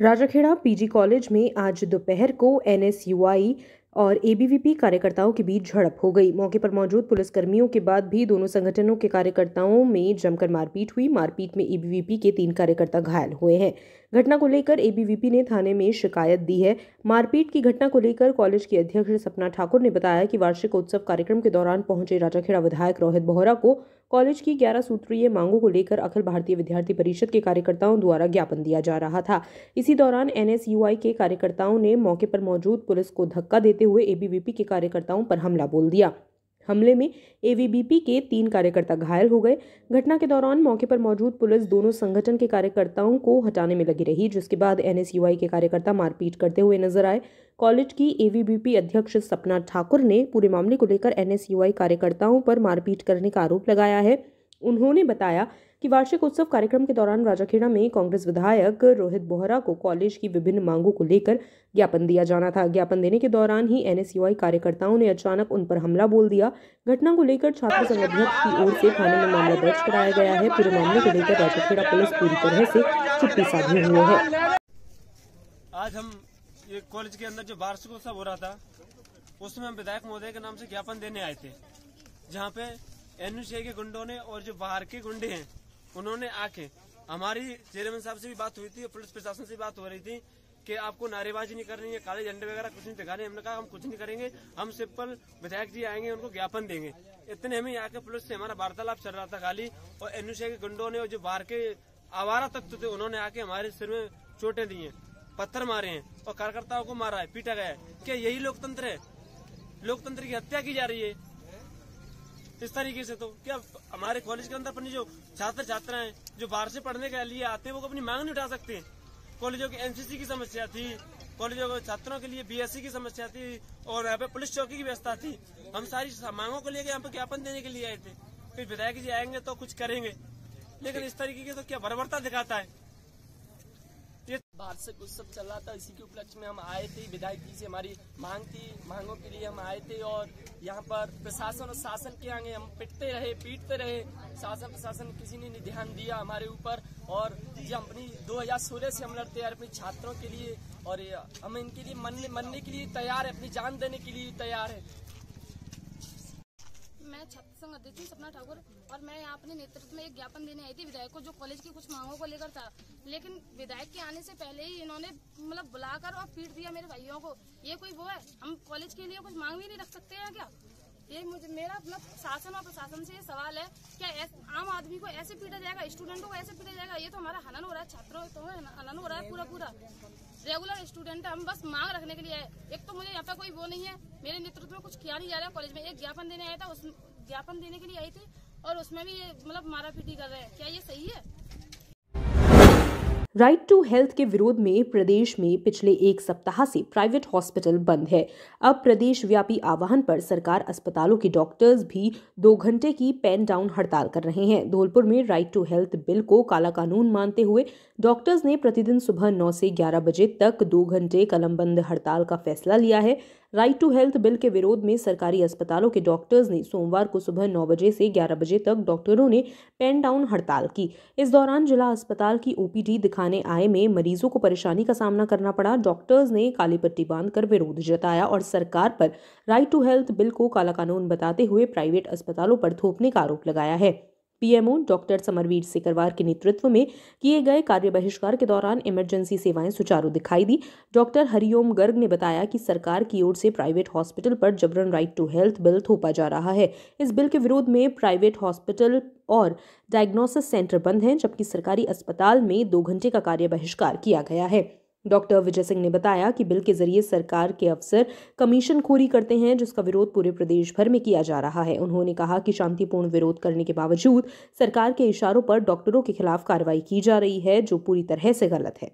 Rajakhera PG college में आज दोपहर को एनएसयूआई और एबीवीपी कार्यकर्ताओं के बीच झड़प हो गई मौके पर मौजूद पुलिसकर्मियों के बाद भी दोनों संगठनों के कार्यकर्ताओं में जमकर मारपीट हुई मारपीट में एबीवीपी के तीन कार्यकर्ता घायल हुए हैं घटना को लेकर एबीवीपी ने थाने में शिकायत दी है मारपीट की घटना को लेकर कॉलेज की अध्यक्ष सपना ठाकुर ने बताया कि वार्षिकोत्सव कार्यक्रम के दौरान पहुंचे राजाखेड़ा विधायक रोहित बोहरा को कॉलेज की ग्यारह सूत्रीय मांगों को लेकर अखिल भारतीय विद्यार्थी परिषद के कार्यकर्ताओं द्वारा ज्ञापन दिया जा रहा था इसी दौरान एनएसयूआई के कार्यकर्ताओं ने मौके पर मौजूद पुलिस को धक्का देते हुए एबीवीपी के कार्यकर्ताओं पर हमला बोल दिया हमले में एवीबीपी के तीन कार्यकर्ता घायल हो गए घटना के दौरान मौके पर मौजूद पुलिस दोनों संगठन के कार्यकर्ताओं को हटाने में लगी रही जिसके बाद एन के कार्यकर्ता मारपीट करते हुए नजर आए कॉलेज की एवीबीपी अध्यक्ष सपना ठाकुर ने पूरे मामले को लेकर एन कार्यकर्ताओं पर मारपीट करने का आरोप लगाया है उन्होंने बताया कि वार्षिक उत्सव कार्यक्रम के दौरान राजाखेड़ा में कांग्रेस विधायक रोहित बोहरा को कॉलेज की विभिन्न मांगों को लेकर ज्ञापन दिया जाना था ज्ञापन देने के दौरान ही एन कार्यकर्ताओं ने अचानक उन पर हमला बोल दिया घटना को लेकर छात्र संगठन की ओर से थाने में मामला दर्ज कराया गया है पूरे मामले को लेकर राजाखेड़ा पुलिस पूरी तरह से चुप्पी साधे हुए है आज हम ये कॉलेज के अंदर जो वार्षिक उत्सव हो रहा था उसमें हम विधायक महोदय के नाम से ज्ञापन देने आए थे जहाँ पे एनयूसीआई के गुंडों ने और जो बाहर के गुंडे हैं उन्होंने आके हमारी चेयरमैन साहब से भी बात हुई थी पुलिस प्रशासन से बात हो रही थी कि आपको नारेबाजी नहीं करनी है काले झंडे वगैरह कुछ नहीं दिखाने हमने कहा हम कुछ नहीं करेंगे हम सिंपल विधायक जी आएंगे उनको ज्ञापन देंगे इतने हमें यहाँ के पुलिस से हमारा वार्तालाप चल रहा था खाली और एनयूसीआई के गुंडों ने और जो बाहर के आवारा तत्व थे उन्होंने आके हमारे सिर में चोटें दी है पत्थर मारे हैं और कार्यकर्ताओं को मारा है पीटा गया है क्या यही लोकतंत्र है लोकतंत्र की हत्या की जा रही है इस तरीके से तो क्या हमारे कॉलेज के अंदर अपनी जो छात्र छात्रा है जो बाहर से पढ़ने के लिए आते हैं वो अपनी मांग नहीं उठा सकते कॉलेजों की एनसीसी की समस्या थी कॉलेजों के छात्रों के लिए बीएससी की समस्या थी और यहाँ पे पुलिस चौकी की व्यवस्था थी हम सारी मांगों को लेकर यहाँ पे ज्ञापन देने के लिए आए थे फिर विधायक जी आएंगे तो कुछ करेंगे लेकिन इस तरीके की तो क्या बर्बरता दिखाता है बाहर से कुछ सब चल रहा था इसी के उपलक्ष्य में हम आए थे विधायक जी से हमारी मांग थी मांगों के लिए हम आए थे और यहाँ पर प्रशासन और शासन के आगे हम पिटते रहे पीटते रहे शासन प्रशासन किसी ने नहीं ध्यान दिया हमारे ऊपर और ये अपनी 2016 से हम लड़ते हैं अपने छात्रों के लिए और हम इनके लिए मनने मनने के लिए तैयार है अपनी जान देने के लिए तैयार है मैं छात्र संघ अध्यक्ष हूँ सपना ठाकुर और मैं यहाँ अपने नेतृत्व में एक ज्ञापन देने आई थी विधायक को जो कॉलेज की कुछ मांगों को लेकर था लेकिन विधायक के आने से पहले ही इन्होंने मतलब बुलाकर और पीट दिया मेरे भाइयों को ये कोई वो है हम कॉलेज के लिए कुछ मांग भी नहीं रख सकते हैं क्या ये मुझे मेरा मतलब शासन और प्रशासन से ये सवाल है क्या आम आदमी को ऐसे पीटा जाएगा स्टूडेंटों को ऐसे पीटा जाएगा ये तो हमारा हनन हो रहा है छात्रों तो हनन हो रहा है पूरा पूरा रेगुलर स्टूडेंट हम बस मांग रखने के लिए आए एक तो मुझे यहाँ पे कोई वो नहीं है मेरे नेतृत्व में कुछ किया नहीं जा रहा है कॉलेज में एक ज्ञापन देने आया था उस ज्ञापन देने के लिए आई थी और उसमें भी मतलब मारा पीटी कर रहे हैं क्या ये सही है राइट टू हेल्थ के विरोध में प्रदेश में पिछले एक सप्ताह से प्राइवेट हॉस्पिटल बंद है अब प्रदेश व्यापी आह्वान पर सरकार अस्पतालों के डॉक्टर्स भी दो घंटे की पेन डाउन हड़ताल कर रहे हैं धौलपुर में राइट टू हेल्थ बिल को काला कानून मानते हुए डॉक्टर्स ने प्रतिदिन सुबह नौ से ग्यारह बजे तक दो घंटे कलमबंद हड़ताल का फैसला लिया है राइट टू हेल्थ बिल के विरोध में सरकारी अस्पतालों के डॉक्टर्स ने सोमवार को सुबह नौ बजे से ग्यारह बजे तक डॉक्टरों ने पेन डाउन हड़ताल की इस दौरान जिला अस्पताल की ओपीडी दिखाने आए में मरीजों को परेशानी का सामना करना पड़ा डॉक्टर्स ने काली पट्टी बांधकर विरोध जताया और सरकार पर राइट टू हेल्थ बिल को काला कानून बताते हुए प्राइवेट अस्पतालों पर थोपने का आरोप लगाया है पीएमओ डॉक्टर समरवीर सिकरवार के नेतृत्व में किए गए कार्य बहिष्कार के दौरान इमरजेंसी सेवाएं सुचारू दिखाई दी डॉक्टर हरिओम गर्ग ने बताया कि सरकार की ओर से प्राइवेट हॉस्पिटल पर जबरन राइट टू हेल्थ बिल थोपा जा रहा है इस बिल के विरोध में प्राइवेट हॉस्पिटल और डायग्नोसिस सेंटर बंद हैं जबकि सरकारी अस्पताल में दो घंटे का कार्य बहिष्कार किया गया है डॉक्टर विजय सिंह ने बताया कि बिल के जरिए सरकार के अफसर कमीशन खोरी करते हैं जिसका विरोध पूरे प्रदेश भर में किया जा रहा है उन्होंने कहा कि शांतिपूर्ण विरोध करने के बावजूद सरकार के इशारों पर डॉक्टरों के खिलाफ कार्रवाई की जा रही है जो पूरी तरह से गलत है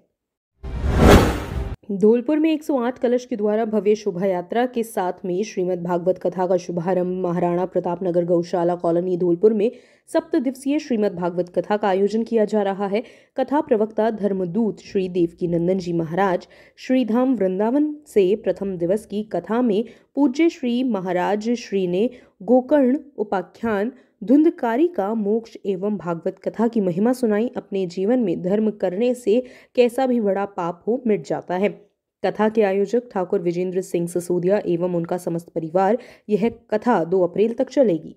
धौलपुर में 108 कलश के द्वारा भव्य शोभा यात्रा के साथ में श्रीमद् भागवत कथा का शुभारंभ महाराणा प्रताप नगर गौशाला कॉलोनी धौलपुर में सप्त दिवसीय श्रीमद् भागवत कथा का आयोजन किया जा रहा है कथा प्रवक्ता धर्मदूत श्री देवकी नंदन जी महाराज श्रीधाम वृंदावन से प्रथम दिवस की कथा में पूज्य श्री महाराज श्री ने गोकर्ण उपाख्यान धुंधकारी का मोक्ष एवं भागवत कथा की महिमा सुनाई अपने जीवन में धर्म करने से कैसा भी बड़ा पाप हो मिट जाता है कथा के आयोजक ठाकुर विजेंद्र सिंह ससोदिया एवं उनका समस्त परिवार यह कथा दो अप्रैल तक चलेगी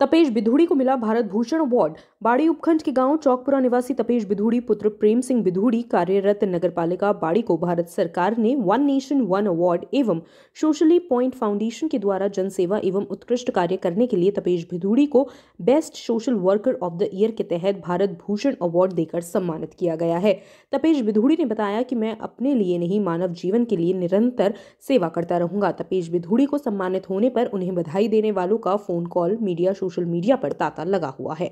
तपेश बिधूड़ी को मिला भारत भूषण अवार्ड बाड़ी उपखंड के गांव चौकपुरा निवासी तपेश बिधूड़ी पुत्र प्रेम सिंह बिधूड़ी कार्यरत पालिका बाड़ी को भारत सरकार ने वन नेशन वन अवार्ड एवं सोशली पॉइंट फाउंडेशन के द्वारा जनसेवा एवं उत्कृष्ट कार्य करने के लिए तपेश बिधूड़ी को best social worker of the year के तहत भारत भूषण अवार्ड देकर सम्मानित किया गया है तपेश बिधूड़ी ने बताया कि मैं अपने लिए नहीं मानव जीवन के लिए निरंतर सेवा करता रहूंगा तपेश बिधूड़ी को सम्मानित होने पर उन्हें बधाई देने वालों का phone call media social social media पर तांता लगा हुआ है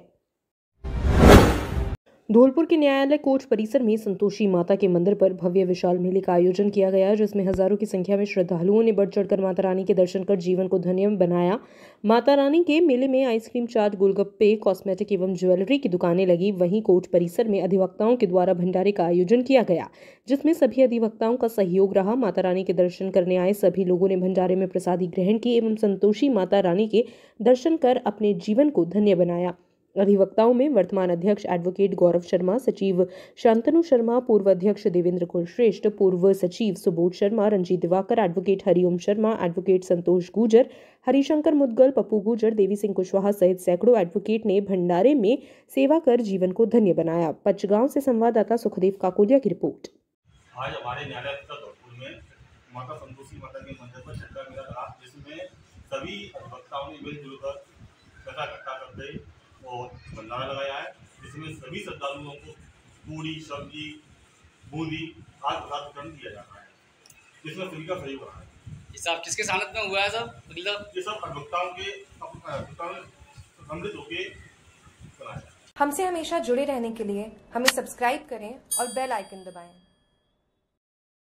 धौलपुर के न्यायालय कोर्ट परिसर में संतोषी माता के मंदिर पर भव्य विशाल मेले का आयोजन किया गया जिसमें हजारों की संख्या में श्रद्धालुओं ने बढ़ चढ़कर माता रानी के दर्शन कर जीवन को धन्य बनाया माता रानी के मेले में आइसक्रीम चाट गोलगप्पे कॉस्मेटिक एवं ज्वेलरी की दुकानें लगी वहीं कोर्ट परिसर में अधिवक्ताओं के द्वारा भंडारे का आयोजन किया गया जिसमें सभी अधिवक्ताओं का सहयोग रहा माता रानी के दर्शन करने आए सभी लोगों ने भंडारे में प्रसादी ग्रहण की एवं संतोषी माता रानी के दर्शन कर अपने जीवन को धन्य बनाया अधिवक्ताओं में वर्तमान अध्यक्ष एडवोकेट गौरव शर्मा सचिव शांतनु शर्मा पूर्व अध्यक्ष देवेंद्र कुलश्रेष्ठ पूर्व सचिव सुबोध शर्मा रंजीत दिवाकर एडवोकेट हरिओम शर्मा एडवोकेट संतोष गुजर हरिशंकर मुदगल पप्पू गुजर देवी सिंह कुशवाहा सहित सैकड़ों एडवोकेट ने भंडारे में सेवा कर जीवन को धन्य बनाया पचगांव से संवाददाता सुखदेव काकोलिया की रिपोर्ट आज हमारे न्यायालय में माता संतोषी माता के मंदिर पर था जिसमें सभी अधिवक्ताओं ने मिलजुल कर कथा इकट्ठा करते और भंडारा लगाया है इसमें सभी श्रद्धालुओं को पूरी सब्जी बूंदी हाथ पदार्थ वितरण किया जा रहा है इसमें सभी का सहयोग रहा है ये सब किसके सानत में हुआ है सब मतलब ये सब अधिवक्ताओं के सम्मिलित होके हमसे हमेशा जुड़े रहने के लिए हमें सब्सक्राइब करें और बेल आइकन दबाएं।